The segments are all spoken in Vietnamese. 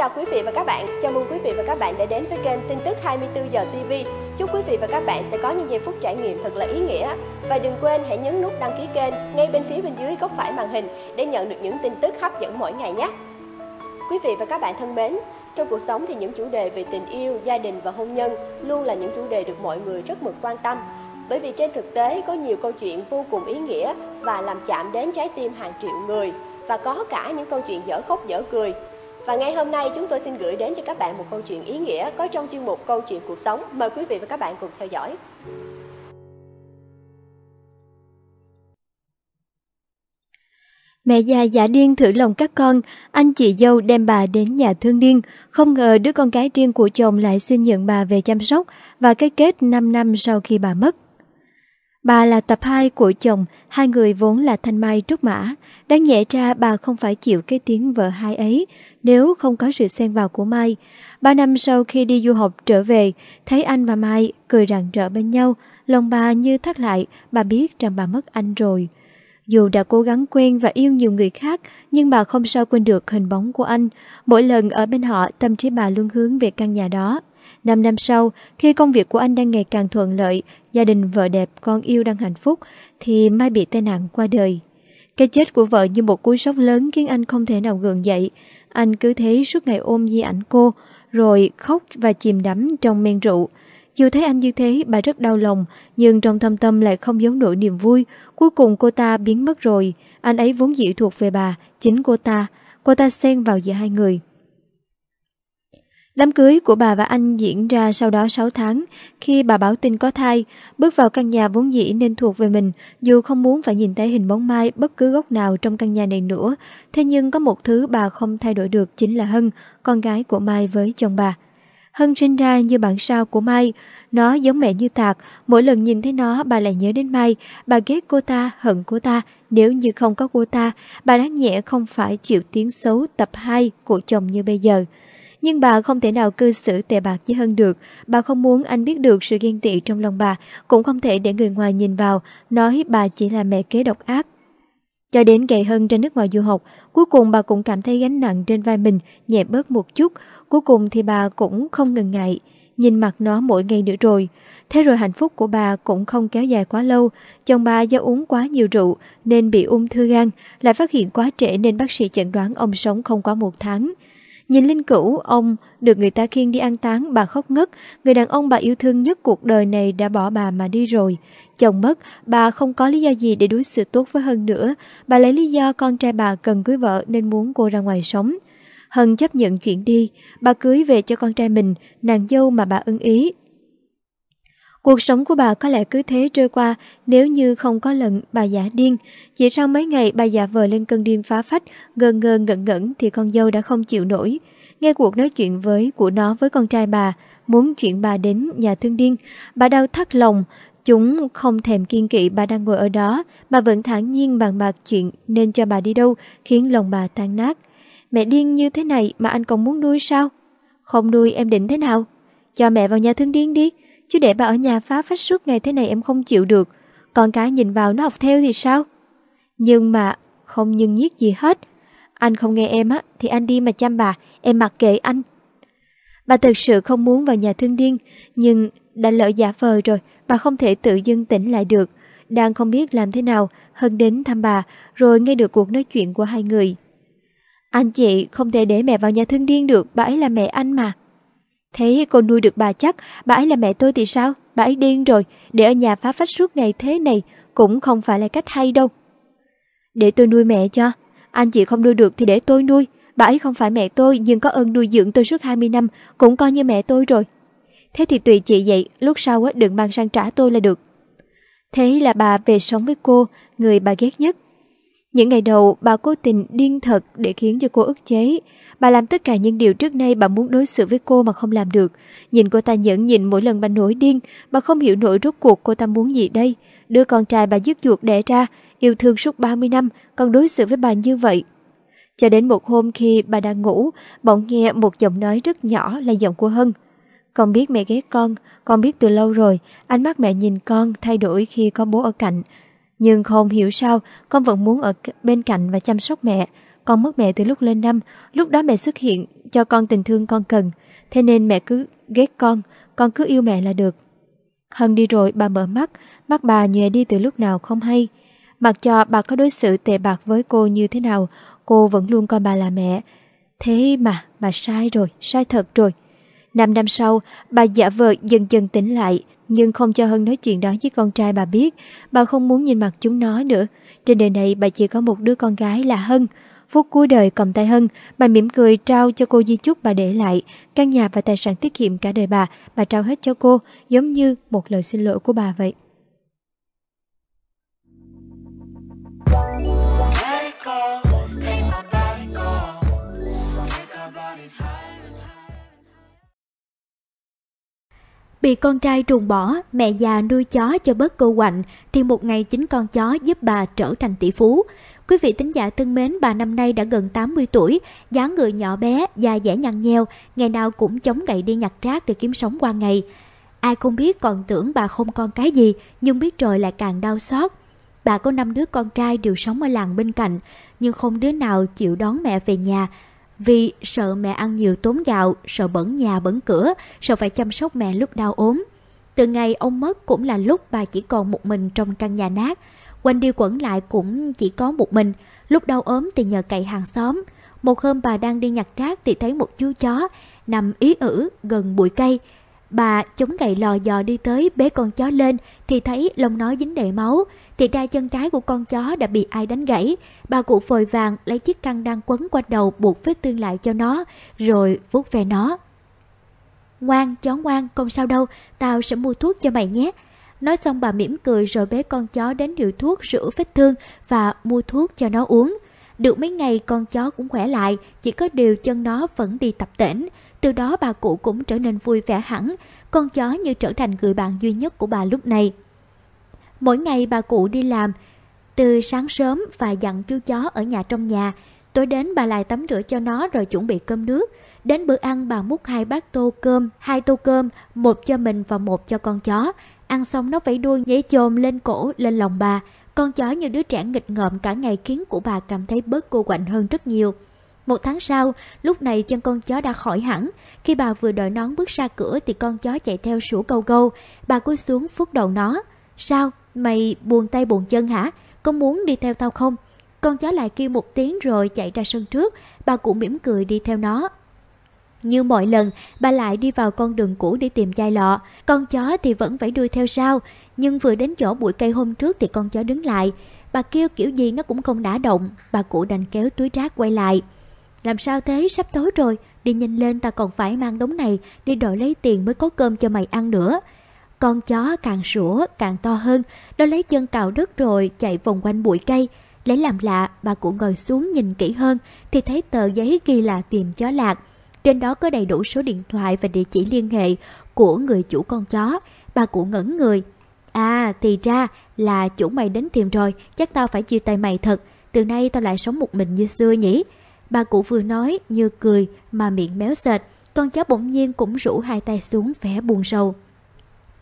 chào quý vị và các bạn. Chào mừng quý vị và các bạn đã đến với kênh tin tức 24 giờ TV. Chúc quý vị và các bạn sẽ có những giây phút trải nghiệm thật là ý nghĩa. Và đừng quên hãy nhấn nút đăng ký kênh ngay bên phía bên dưới góc phải màn hình để nhận được những tin tức hấp dẫn mỗi ngày nhé. Quý vị và các bạn thân mến, trong cuộc sống thì những chủ đề về tình yêu, gia đình và hôn nhân luôn là những chủ đề được mọi người rất mực quan tâm. Bởi vì trên thực tế có nhiều câu chuyện vô cùng ý nghĩa và làm chạm đến trái tim hàng triệu người và có cả những câu chuyện dở khóc dở cười và ngay hôm nay chúng tôi xin gửi đến cho các bạn một câu chuyện ý nghĩa có trong chuyên mục Câu chuyện cuộc sống. Mời quý vị và các bạn cùng theo dõi. Mẹ già giả điên thử lòng các con, anh chị dâu đem bà đến nhà thương điên. Không ngờ đứa con gái riêng của chồng lại xin nhận bà về chăm sóc và cái kết 5 năm sau khi bà mất. Bà là tập hai của chồng, hai người vốn là thanh mai trúc mã. Đáng nhẽ ra bà không phải chịu cái tiếng vợ hai ấy nếu không có sự xen vào của Mai. Ba năm sau khi đi du học trở về, thấy anh và Mai cười rạng rỡ bên nhau, lòng bà như thắt lại, bà biết rằng bà mất anh rồi. Dù đã cố gắng quen và yêu nhiều người khác, nhưng bà không sao quên được hình bóng của anh. Mỗi lần ở bên họ, tâm trí bà luôn hướng về căn nhà đó. Năm năm sau, khi công việc của anh đang ngày càng thuận lợi, gia đình vợ đẹp con yêu đang hạnh phúc thì Mai bị tai nạn qua đời. Cái chết của vợ như một cú sốc lớn khiến anh không thể nào gượng dậy. Anh cứ thế suốt ngày ôm di ảnh cô, rồi khóc và chìm đắm trong men rượu. Dù thấy anh như thế, bà rất đau lòng, nhưng trong thâm tâm lại không giấu nổi niềm vui. Cuối cùng cô ta biến mất rồi, anh ấy vốn dĩ thuộc về bà, chính cô ta. Cô ta xen vào giữa hai người. Đám cưới của bà và anh diễn ra sau đó 6 tháng, khi bà báo tin có thai, bước vào căn nhà vốn dĩ nên thuộc về mình, dù không muốn phải nhìn thấy hình bóng Mai bất cứ góc nào trong căn nhà này nữa, thế nhưng có một thứ bà không thay đổi được chính là Hân, con gái của Mai với chồng bà. Hân sinh ra như bản sao của Mai, nó giống mẹ như tạc, mỗi lần nhìn thấy nó bà lại nhớ đến Mai, bà ghét cô ta, hận cô ta, nếu như không có cô ta, bà đáng nhẹ không phải chịu tiếng xấu tập 2 của chồng như bây giờ. Nhưng bà không thể nào cư xử tệ bạc với Hân được, bà không muốn anh biết được sự ghen tị trong lòng bà, cũng không thể để người ngoài nhìn vào, nói bà chỉ là mẹ kế độc ác. Cho đến ngày Hân trên nước ngoài du học, cuối cùng bà cũng cảm thấy gánh nặng trên vai mình nhẹ bớt một chút, cuối cùng thì bà cũng không ngần ngại nhìn mặt nó mỗi ngày nữa rồi. Thế rồi hạnh phúc của bà cũng không kéo dài quá lâu. Chồng bà do uống quá nhiều rượu nên bị ung thư gan, lại phát hiện quá trễ nên bác sĩ chẩn đoán ông sống không quá một tháng. Nhìn Linh cữu ông được người ta khiêng đi an táng, bà khóc ngất. Người đàn ông bà yêu thương nhất cuộc đời này đã bỏ bà mà đi rồi. Chồng mất, bà không có lý do gì để đối xử tốt với Hân nữa. Bà lấy lý do con trai bà cần cưới vợ nên muốn cô ra ngoài sống. Hân chấp nhận chuyển đi, bà cưới về cho con trai mình, nàng dâu mà bà ưng ý, Cuộc sống của bà có lẽ cứ thế trôi qua nếu như không có lần bà giả điên. Chỉ sau mấy ngày bà giả vờ lên cơn điên phá phách, ngơ ngơ ngẩn ngẩn thì con dâu đã không chịu nổi. Nghe cuộc nói chuyện với của nó với con trai bà, muốn chuyện bà đến nhà thương điên. Bà đau thắt lòng, Chúng không thèm kiên kỵ bà đang ngồi ở đó bà vẫn thản nhiên bàn bạc chuyện nên cho bà đi đâu khiến lòng bà tan nát. Mẹ điên như thế này mà anh còn muốn nuôi sao? Không nuôi em định thế nào? Cho mẹ vào nhà thương điên đi, Chứ để bà ở nhà phá phách suốt ngày thế này em không chịu được Con cái nhìn vào nó học theo thì sao Nhưng mà không nhưng nhiếc gì hết Anh không nghe em á Thì anh đi mà chăm bà Em mặc kệ anh Bà thật sự không muốn vào nhà thương điên Nhưng đã lỡ giả vờ rồi Bà không thể tự dưng tỉnh lại được Đang không biết làm thế nào Hân đến thăm bà Rồi nghe được cuộc nói chuyện của hai người Anh chị không thể để mẹ vào nhà thương điên được Bà ấy là mẹ anh mà thế cô nuôi được bà chắc, bà ấy là mẹ tôi thì sao? Bà ấy điên rồi, để ở nhà phá phách suốt ngày thế này cũng không phải là cách hay đâu. Để tôi nuôi mẹ cho, anh chị không nuôi được thì để tôi nuôi. Bà ấy không phải mẹ tôi nhưng có ơn nuôi dưỡng tôi suốt 20 năm, cũng coi như mẹ tôi rồi. Thế thì tùy chị vậy, lúc sau đừng mang sang trả tôi là được. Thế là bà về sống với cô, người bà ghét nhất. Những ngày đầu, bà cố tình điên thật để khiến cho cô ức chế. Bà làm tất cả những điều trước nay bà muốn đối xử với cô mà không làm được. Nhìn cô ta nhẫn nhịn mỗi lần bà nổi điên, bà không hiểu nổi rốt cuộc cô ta muốn gì đây. Đứa con trai bà dứt chuột đẻ ra, yêu thương suốt 30 năm, còn đối xử với bà như vậy. Cho đến một hôm khi bà đang ngủ, bỗng nghe một giọng nói rất nhỏ là giọng của Hân. Con biết mẹ ghét con, con biết từ lâu rồi, ánh mắt mẹ nhìn con thay đổi khi có bố ở cạnh. Nhưng không hiểu sao, con vẫn muốn ở bên cạnh và chăm sóc mẹ. Con mất mẹ từ lúc lên năm, lúc đó mẹ xuất hiện cho con tình thương con cần. Thế nên mẹ cứ ghét con, con cứ yêu mẹ là được. Hân đi rồi bà mở mắt, mắt bà nhòe đi từ lúc nào không hay. Mặc cho bà có đối xử tệ bạc với cô như thế nào, cô vẫn luôn coi bà là mẹ. Thế mà, bà sai rồi, sai thật rồi. Năm năm sau, bà giả vờ dần dần tỉnh lại, nhưng không cho Hân nói chuyện đó với con trai bà biết. Bà không muốn nhìn mặt chúng nó nữa. Trên đời này bà chỉ có một đứa con gái là Hân. Phút cuối đời cầm tay Hân, bà mỉm cười trao cho cô di chúc bà để lại. Căn nhà và tài sản tiết kiệm cả đời bà, bà trao hết cho cô, giống như một lời xin lỗi của bà vậy. Let Bị con trai ruồng bỏ, mẹ già nuôi chó cho bớt cô quạnh, thì một ngày chính con chó giúp bà trở thành tỷ phú. Quý vị tính giả thân mến, bà năm nay đã gần 80 tuổi, dáng người nhỏ bé, da dẻ nhăn nheo, ngày nào cũng chống gậy đi nhặt rác để kiếm sống qua ngày. Ai không biết còn tưởng bà không con cái gì, nhưng biết rồi lại càng đau xót. Bà có năm đứa con trai đều sống ở làng bên cạnh, nhưng không đứa nào chịu đón mẹ về nhà, vì sợ mẹ ăn nhiều tốn gạo, sợ bẩn nhà bẩn cửa, sợ phải chăm sóc mẹ lúc đau ốm. Từ ngày ông mất cũng là lúc bà chỉ còn một mình trong căn nhà nát. Quanh đi quẩn lại cũng chỉ có một mình, lúc đau ốm thì nhờ cậy hàng xóm. Một hôm bà đang đi nhặt rác thì thấy một chú chó nằm ý ử gần bụi cây, Bà chống gậy lò dò đi tới bế con chó lên thì thấy lông nó dính đầy máu. Thì ra chân trái của con chó đã bị ai đánh gãy. Bà cụ vội vàng lấy chiếc khăn đang quấn qua đầu buộc vết thương lại cho nó, rồi vuốt về nó. Ngoan, chó ngoan, con sao đâu, tao sẽ mua thuốc cho mày nhé. Nói xong bà mỉm cười rồi bế con chó đến hiệu thuốc rửa vết thương và mua thuốc cho nó uống. Được mấy ngày con chó cũng khỏe lại, chỉ có điều chân nó vẫn đi tập tễnh. Từ đó bà cụ cũng trở nên vui vẻ hẳn, con chó như trở thành người bạn duy nhất của bà lúc này. Mỗi ngày bà cụ đi làm, từ sáng sớm và dặn chú chó ở nhà trong nhà, tối đến bà lại tắm rửa cho nó rồi chuẩn bị cơm nước. Đến bữa ăn bà múc hai bát tô cơm, hai tô cơm, một cho mình và một cho con chó. Ăn xong nó vẫy đuôi nhảy chồm lên cổ, lên lòng bà. Con chó như đứa trẻ nghịch ngợm cả ngày khiến của bà cảm thấy bớt cô quạnh hơn rất nhiều. Một tháng sau, lúc này chân con chó đã khỏi hẳn. Khi bà vừa đợi nón bước ra cửa thì con chó chạy theo sủa câu câu. Bà cúi xuống phút đầu nó. Sao? Mày buồn tay buồn chân hả? Có muốn đi theo tao không? Con chó lại kêu một tiếng rồi chạy ra sân trước. Bà cũng mỉm cười đi theo nó. Như mọi lần, bà lại đi vào con đường cũ để tìm chai lọ. Con chó thì vẫn phải đuôi theo sau. Nhưng vừa đến chỗ bụi cây hôm trước thì con chó đứng lại. Bà kêu kiểu gì nó cũng không đã động. Bà cụ đành kéo túi rác quay lại. Làm sao thế, sắp tối rồi, đi nhanh lên ta còn phải mang đống này đi đổi lấy tiền mới có cơm cho mày ăn nữa. Con chó càng sủa càng to hơn, nó lấy chân cào đất rồi chạy vòng quanh bụi cây. Lấy làm lạ, bà cụ ngồi xuống nhìn kỹ hơn thì thấy tờ giấy ghi là tìm chó lạc. Trên đó có đầy đủ số điện thoại và địa chỉ liên hệ của người chủ con chó. Bà cụ ngẩn người. À, thì ra là chủ mày đến tìm rồi, chắc tao phải chia tay mày thật. Từ nay tao lại sống một mình như xưa nhỉ. Bà cụ vừa nói như cười mà miệng méo sệt, con cháu bỗng nhiên cũng rủ hai tay xuống vẻ buồn sầu.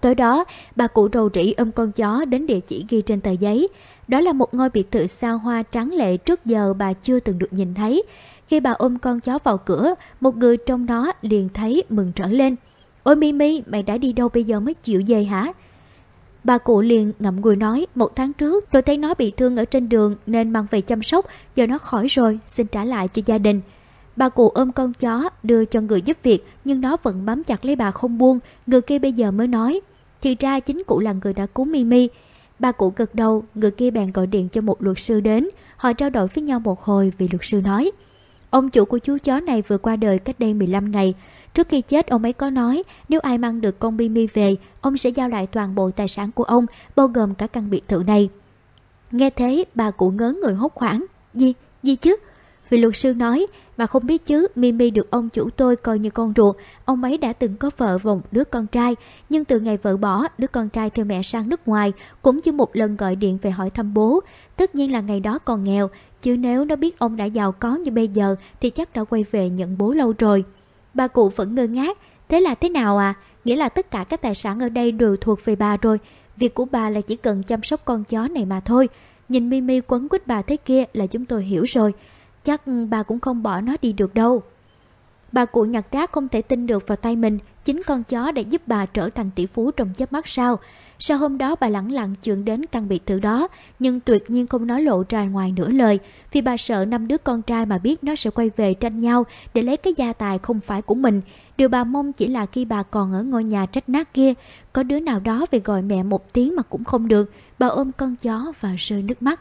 Tối đó, bà cụ rầu rĩ ôm con chó đến địa chỉ ghi trên tờ giấy. Đó là một ngôi biệt thự xa hoa trắng lệ trước giờ bà chưa từng được nhìn thấy. Khi bà ôm con chó vào cửa, một người trong nó liền thấy mừng trở lên. Ôi Mimi, mày đã đi đâu bây giờ mới chịu về hả? Bà cụ liền ngậm ngùi nói, một tháng trước tôi thấy nó bị thương ở trên đường nên mang về chăm sóc, giờ nó khỏi rồi, xin trả lại cho gia đình. Bà cụ ôm con chó, đưa cho người giúp việc, nhưng nó vẫn bám chặt lấy bà không buông, người kia bây giờ mới nói. Thì ra chính cụ là người đã cứu Mimi. Bà cụ gật đầu, người kia bèn gọi điện cho một luật sư đến. Họ trao đổi với nhau một hồi vì luật sư nói. Ông chủ của chú chó này vừa qua đời cách đây 15 ngày. Trước khi chết ông ấy có nói nếu ai mang được con Mimi về, ông sẽ giao lại toàn bộ tài sản của ông, bao gồm cả căn biệt thự này. Nghe thế bà cụ ngớ người hốt hoảng. Gì? Gì chứ? Vì luật sư nói, mà không biết chứ Mimi được ông chủ tôi coi như con ruột, ông ấy đã từng có vợ và đứa con trai, nhưng từ ngày vợ bỏ, đứa con trai theo mẹ sang nước ngoài, cũng chưa một lần gọi điện về hỏi thăm bố. Tất nhiên là ngày đó còn nghèo, chứ nếu nó biết ông đã giàu có như bây giờ thì chắc đã quay về nhận bố lâu rồi. Bà cụ vẫn ngơ ngác, thế là thế nào à? Nghĩa là tất cả các tài sản ở đây đều thuộc về bà rồi, việc của bà là chỉ cần chăm sóc con chó này mà thôi. Nhìn Mimi quấn quýt bà thế kia là chúng tôi hiểu rồi chắc bà cũng không bỏ nó đi được đâu. Bà cụ nhặt rác không thể tin được vào tay mình, chính con chó đã giúp bà trở thành tỷ phú trong chớp mắt sao. Sau hôm đó bà lẳng lặng chuyển đến căn biệt thự đó, nhưng tuyệt nhiên không nói lộ ra ngoài nửa lời, vì bà sợ năm đứa con trai mà biết nó sẽ quay về tranh nhau để lấy cái gia tài không phải của mình. Điều bà mong chỉ là khi bà còn ở ngôi nhà trách nát kia, có đứa nào đó về gọi mẹ một tiếng mà cũng không được, bà ôm con chó và rơi nước mắt.